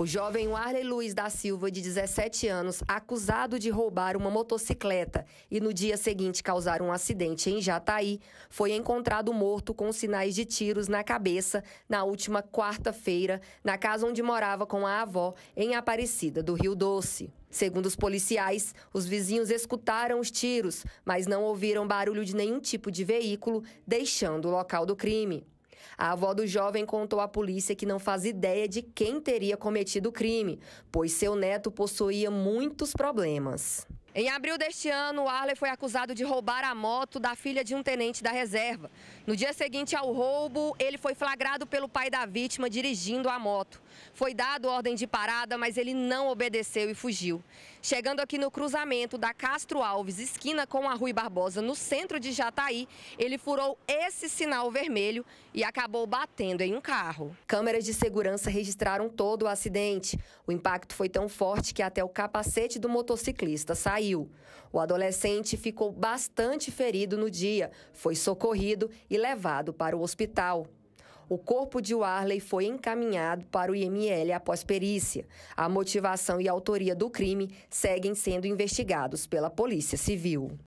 O jovem Warley Luiz da Silva, de 17 anos, acusado de roubar uma motocicleta e no dia seguinte causar um acidente em Jataí, foi encontrado morto com sinais de tiros na cabeça na última quarta-feira, na casa onde morava com a avó, em Aparecida do Rio Doce. Segundo os policiais, os vizinhos escutaram os tiros, mas não ouviram barulho de nenhum tipo de veículo, deixando o local do crime. A avó do jovem contou à polícia que não faz ideia de quem teria cometido o crime, pois seu neto possuía muitos problemas. Em abril deste ano, Arley foi acusado de roubar a moto da filha de um tenente da reserva. No dia seguinte ao roubo, ele foi flagrado pelo pai da vítima dirigindo a moto. Foi dado ordem de parada, mas ele não obedeceu e fugiu. Chegando aqui no cruzamento da Castro Alves, esquina com a Rui Barbosa, no centro de Jataí, ele furou esse sinal vermelho e acabou batendo em um carro. Câmeras de segurança registraram todo o acidente. O impacto foi tão forte que até o capacete do motociclista saiu caiu. O adolescente ficou bastante ferido no dia, foi socorrido e levado para o hospital. O corpo de Warley foi encaminhado para o IML após perícia. A motivação e autoria do crime seguem sendo investigados pela Polícia Civil.